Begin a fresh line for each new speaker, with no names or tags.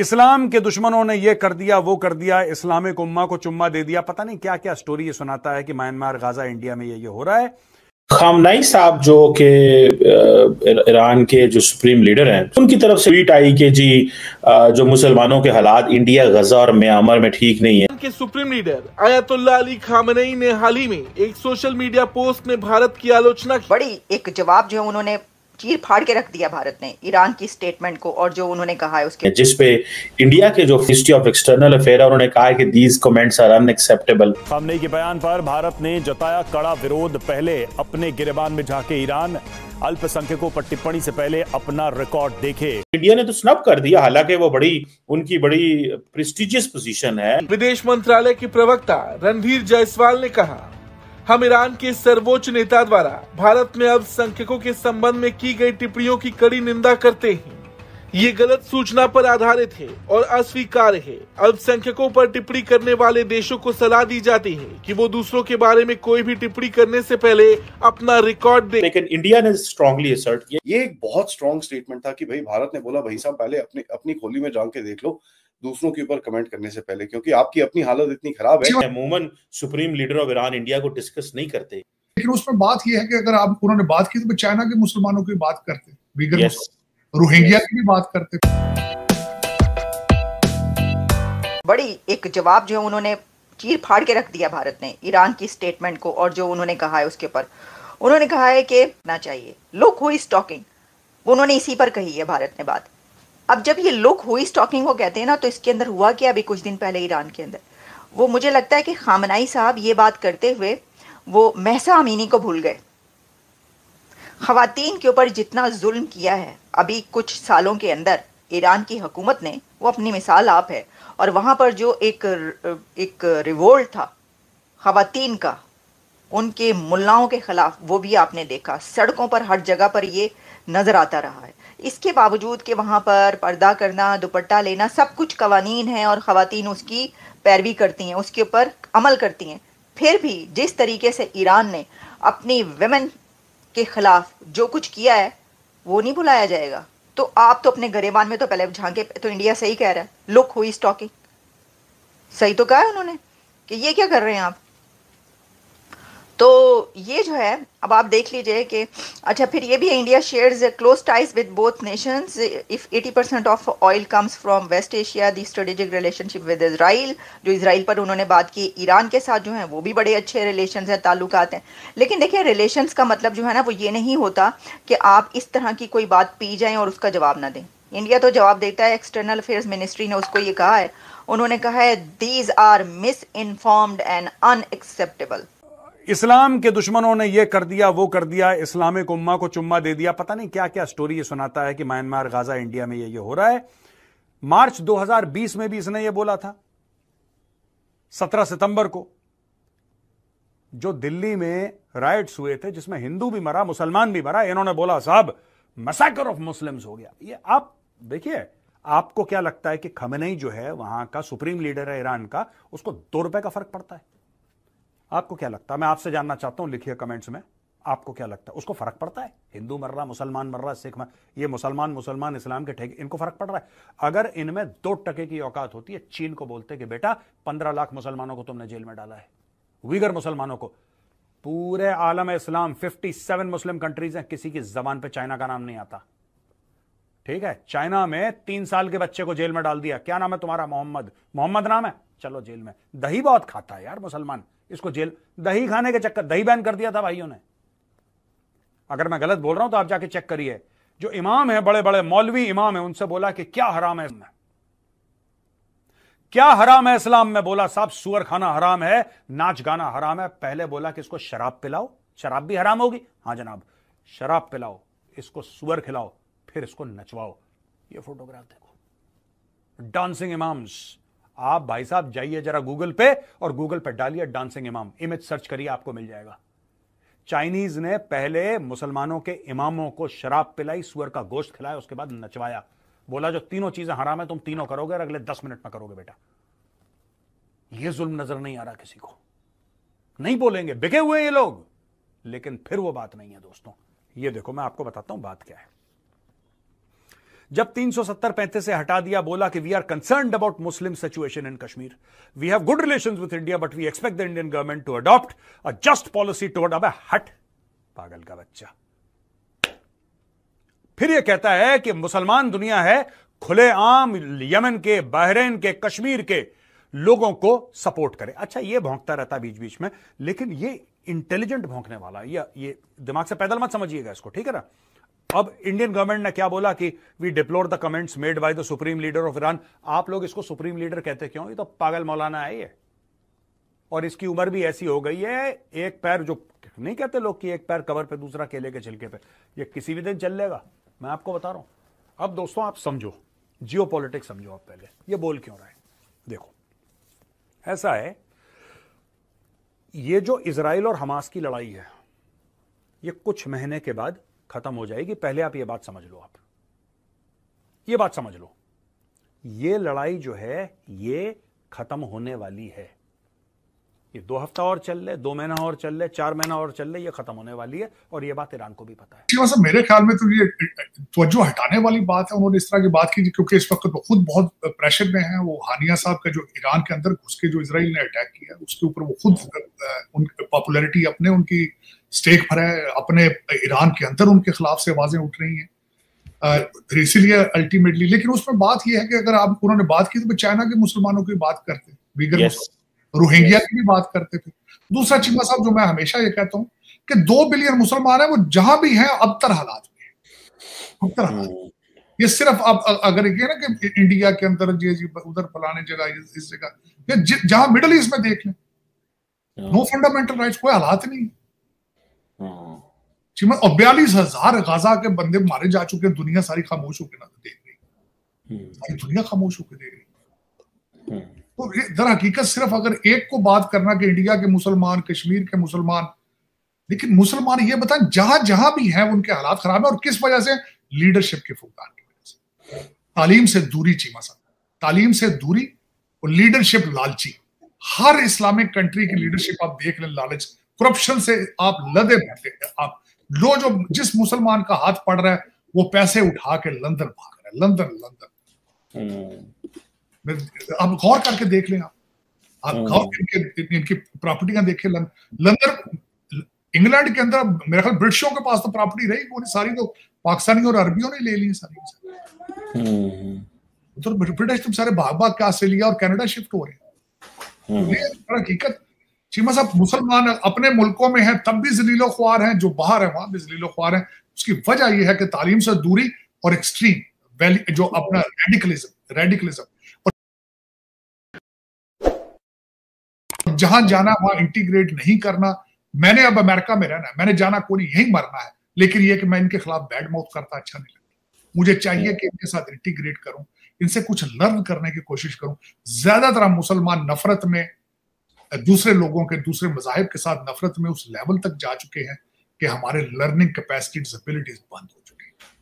इस्लाम के दुश्मनों ने ये कर दिया वो कर दिया इस्लामिक उम्मा को चुम्मा दे दिया पता नहीं क्या क्या स्टोरी ये सुनाता है कि म्यांमार गाजा इंडिया में ये ये हो रहा है खामनाई साहब जो के ईरान के जो सुप्रीम लीडर हैं उनकी तरफ से ट्वीट आई कि जी जो मुसलमानों के हालात इंडिया गजा और म्यांमार में ठीक नहीं है
के supreme leader Ayatollah
Ali Khamenei ने हाल ही में एक सोशल मीडिया पोस्ट में भारत की आलोचना बड़ी एक जवाब जो है उन्होंने चीर फाड़ के रख दिया भारत ने ईरान की स्टेटमेंट को और जो उन्होंने कहा है उसके जिस पे
इंडिया के जो मिनिस्ट्री ऑफ एक्सटर्नल अफेयर है उन्होंने कहा है कि दीज कमेंट्स आर अनएक्सेप्टेबल सामने के बयान पर भारत ने जताया कड़ा विरोध पहले अपने गिरेबान में झाके ईरान अल्पसंख्यकों पर टिप्पणी से पहले अपना रिकॉर्ड देखे इंडिया ने तो स्नब कर दिया हालांकि वो
बड़ी उनकी बड़ी प्रेस्टिजियस पोजीशन है विदेश मंत्रालय के प्रवक्ता रणधीर जायसवाल ने कहा हम ईरान के सर्वोच्च नेता द्वारा भारत में अल्पसंख्यकों के संबंध में की गई टिप्पणियों की कड़ी निंदा करते हैं ये गलत सूचना पर आधारित है और अस्वीकार है अल्पसंख्यकों पर टिप्पणी करने वाले देशों को सलाह दी जाती है कि वो दूसरों के बारे में कोई भी टिप्पणी करने से पहले अपना रिकॉर्ड दे लेकिन इंडिया ने
स्ट्रॉन्गली असर्ट किया ये एक बहुत स्ट्रॉन्ग स्टेटमेंट था कि भाई भारत ने बोला भाई साहब पहले अपने अपनी खोली में जाके के देख लो दूसरों के ऊपर कमेंट करने से पहले क्योंकि आपकी अपनी हालत इतनी खराब है अमूमन supreme leader of Iran India को डिस्कस नहीं करते
लेकिन उस पर बात यह है कि अगर आप उन्होंने बात की तो चाइना के मुसलमानों की बात करते yes. Rohingya yes. की भी बात करते
बड़ी एक जवाब जो उन्होंने चीर फाड़ के रख दिया भारत ने ईरान की स्टेटमेंट को और जो उन्होंने कहा है उसके ऊपर उन्होंने कहा है कि ना चाहिए लुक हुई स्टॉकिंग उन्होंने इसी पर कही है भारत ने बात अब जब ये लुक हुई स्टॉकिंग को कहते हैं ना तो इसके अंदर हुआ क्या अभी कुछ दिन पहले ईरान के अंदर वो मुझे लगता है कि खामनाई साहब ये बात करते हुए वो महसा अमीनी को भूल गए खातन के ऊपर जितना जुल्म किया है अभी कुछ सालों के अंदर ईरान की हुकूमत ने वो अपनी मिसाल आप है और वहां पर जो एक एक रिवोल्ट था खातन का उनके मुल्लाओं के ख़िलाफ़ वो भी आपने देखा सड़कों पर हर जगह पर ये नज़र आता रहा है इसके बावजूद कि वहाँ पर पर्दा करना दुपट्टा लेना सब कुछ कवानीन है और ख़वान उसकी पैरवी करती हैं उसके ऊपर अमल करती हैं फिर भी जिस तरीके से ईरान ने अपनी वेमेन के ख़िलाफ़ जो कुछ किया है वो नहीं भुलाया जाएगा तो आप तो अपने गरेबान में तो पहले झांके तो इंडिया सही कह रहा है लुक हुई स्टॉकिंग सही तो कहा है उन्होंने कि ये क्या कर रहे हैं आप तो ये जो है अब आप देख लीजिए कि अच्छा फिर ये भी India shares close ties with both nations if 80 percent of oil comes from West Asia the strategic relationship with Israel जो इसराइल पर उन्होंने बात की ईरान के साथ जो है वो भी बड़े अच्छे रिलेशन हैं ताल्लुक हैं लेकिन देखिए रिलेशन का मतलब जो है ना वो ये नहीं होता कि आप इस तरह की कोई बात पी जाएं और उसका जवाब ना दें इंडिया तो जवाब देता है एक्सटर्नल अफेयर्स मिनिस्ट्री ने उसको ये कहा है उन्होंने कहा है these are misinformed and unacceptable
इस्लाम के दुश्मनों ने ये कर दिया वो कर दिया इस्लामिक उम्मा को चुम्मा दे दिया पता नहीं क्या क्या स्टोरी ये सुनाता है कि म्यांमार गाजा इंडिया में ये ये हो रहा है मार्च 2020 में भी इसने ये बोला था 17 सितंबर को जो दिल्ली में राइट्स हुए थे जिसमें हिंदू भी मरा मुसलमान भी मरा इन्होंने बोला साहब मसाकर ऑफ मुस्लिम्स हो गया ये आप देखिए आपको क्या लगता है कि खमनई जो है वहां का सुप्रीम लीडर है ईरान का उसको दो रुपए का फर्क पड़ता है आपको क्या लगता है मैं आपसे जानना चाहता हूं लिखिए कमेंट्स में आपको क्या लगता है उसको फर्क पड़ता है हिंदू मर रहा मुसलमान मर रहा सिख मर ये मुसलमान मुसलमान इस्लाम के ठेके इनको फर्क पड़ रहा है अगर इनमें दो टके की औकात होती है चीन को बोलते कि बेटा पंद्रह लाख मुसलमानों को तुमने जेल में डाला है वीगर मुसलमानों को पूरे आलम इस्लाम 57 मुस्लिम कंट्रीज हैं किसी की जबान पे चाइना का नाम नहीं आता ठीक है चाइना में तीन साल के बच्चे को जेल में डाल दिया क्या नाम है तुम्हारा मोहम्मद मोहम्मद नाम है चलो जेल में दही बहुत खाता है यार मुसलमान इसको जेल दही खाने के चक्कर दही बैन कर दिया था भाइयों ने अगर मैं गलत बोल रहा हूं तो आप जाके चेक करिए जो इमाम है बड़े बड़े मौलवी इमाम है उनसे बोला कि क्या हराम है इसमें क्या हराम है इस्लाम में बोला साहब सुअर खाना हराम है नाच गाना हराम है पहले बोला कि इसको शराब पिलाओ शराब भी हराम होगी हाँ जनाब शराब पिलाओ इसको सुअर खिलाओ फिर इसको नचवाओ ये फोटोग्राफ देखो डांसिंग इमाम्स आप भाई साहब जाइए जरा गूगल पे और गूगल पे डालिए डांसिंग इमाम इमेज सर्च करिए आपको मिल जाएगा चाइनीज ने पहले मुसलमानों के इमामों को शराब पिलाई सुअर का गोश्त खिलाया उसके बाद नचवाया बोला जो तीनों चीजें हराम है तुम तीनों करोगे और अगले दस मिनट में करोगे बेटा यह जुल्म नजर नहीं आ रहा किसी को नहीं बोलेंगे बिके हुए ये लोग लेकिन फिर वो बात नहीं है दोस्तों ये देखो मैं आपको बताता हूं बात क्या है जब सत्तर पैंतीस से हटा दिया बोला कि we are concern about Muslim situation in Kashmir we have good relation with India but we expect the Indian government to adopt a just policy toward अब हट पागल का बच्चा फिर यह कहता है कि मुसलमान दुनिया है खुलेआम यमन के बहरेन के कश्मीर के लोगों को सपोर्ट करे अच्छा ये भोंकता रहता बीच बीच में लेकिन ये इंटेलिजेंट भोंकने वाला ये ये दिमाग से पैदल मत समझिएगा इसको ठीक है ना अब इंडियन गवर्नमेंट ने क्या बोला कि we deplore the comments made by the supreme leader of Iran आप लोग इसको सुप्रीम लीडर कहते क्यों ये तो पागल मौलाना है ये और इसकी उम्र भी ऐसी हो गई है एक पैर जो नहीं कहते लोग कि एक पैर कवर पे दूसरा केले के छिलके पे ये किसी भी दिन चल लेगा मैं आपको बता रहा हूं अब दोस्तों आप समझो जियो समझो आप पहले ये बोल क्यों रहे देखो ऐसा है ये जो इसराइल और हमास की लड़ाई है ये कुछ महीने के बाद खत्म हो जाएगी पहले आप ये बात समझ लो आप ये बात समझ लो ये लड़ाई जो है ये खत्म होने वाली है ये दो हफ्ता और चल ले दो महीना और चल ले चार महीना और चल ले ये खत्म होने वाली है और ये बात ईरान को भी पता
है मेरे ख्याल में तो ये तवज्जो हटाने वाली बात है उन्होंने इस तरह की बात की क्योंकि इस वक्त वो खुद बहुत प्रेशर में है वो हानिया साहब का जो ईरान के अंदर घुस के जो इसराइल ने अटैक किया उसके ऊपर वो खुद उन पॉपुलरिटी अपने उनकी स्टेक पर है अपने ईरान के अंदर उनके खिलाफ से आवाजें उठ रही हैं फिर इसीलिए अल्टीमेटली लेकिन उसमें बात यह है कि अगर आप उन्होंने बात की तो चाइना के मुसलमानों की बात करते वीगर yes. Rohingya yes. की भी बात करते थे दूसरा चिमा साहब जो मैं हमेशा ये कहता हूँ कि दो बिलियन मुसलमान है वो जहां भी है अबतर हालात में अबतर हालात में ये सिर्फ आप अगर ये ना कि इंडिया के अंदर उधर फलाने जगह इस जगह जहां मिडल ईस्ट में देख लें नो फंडामेंटल राइट कोई हालात नहीं है ठीक है बयालीस हजार गाजा के बंदे मारे जा चुके हैं दुनिया सारी खामोश होकर ना देख रही हम्म। सारी दुनिया खामोश होकर देख रही हम्म। तो दर हकीकत सिर्फ अगर एक को बात करना कि इंडिया के मुसलमान कश्मीर के मुसलमान लेकिन मुसलमान ये बताएं जहां जहां भी हैं उनके हालात खराब है और किस वजह से लीडरशिप के फुकदान की वजह से तालीम से दूरी चीमा सा तालीम से दूरी और लीडरशिप लालची हर इस्लामिक कंट्री की लीडरशिप आप देख लें लालच करप्शन से आप लदे बैठे आप लो जो जिस मुसलमान का हाथ पड़ रहा है वो पैसे उठा के लंदन भाग रहा है लंदन लंदन आप गौर करके देख लें आप आप गौर हम्म। करके इनकी प्रॉपर्टियां देखे लंदन इंग्लैंड के अंदर मेरे ख्याल ब्रिटिशों के पास तो प्रॉपर्टी रही वो सारी तो पाकिस्तानी और अरबियों ने ले ली सारी हम्म। तो ब्रिटिश तुम सारे भाग भाग के ऑस्ट्रेलिया और कनाडा शिफ्ट हो रहे हैं हम्म। हकीकत चीमा साहब मतलब मुसलमान अपने मुल्कों में है तब भी जलीलो ख्वार हैं जो बाहर है वहां भी जलीलो ख्वार है उसकी वजह यह है कि तालीम से दूरी और एक्सट्रीम जो अपना रेडिकलिज्म रेडिकलिज्म जहां जाना वहां इंटीग्रेट नहीं करना मैंने अब अमेरिका में रहना है मैंने जाना को यही मरना है लेकिन यह कि मैं इनके खिलाफ बैड माउथ करता अच्छा नहीं लगता मुझे चाहिए कि इनके साथ इंटीग्रेट करूं इनसे कुछ लर्न करने की कोशिश करूं ज्यादातर मुसलमान नफरत में दूसरे लोगों के दूसरे मजाहब के साथ नफरत में उस लेवल तक जा चुके हैं कि हमारे लर्निंग कैपेसिटी डिसबिलिटीज बंद हो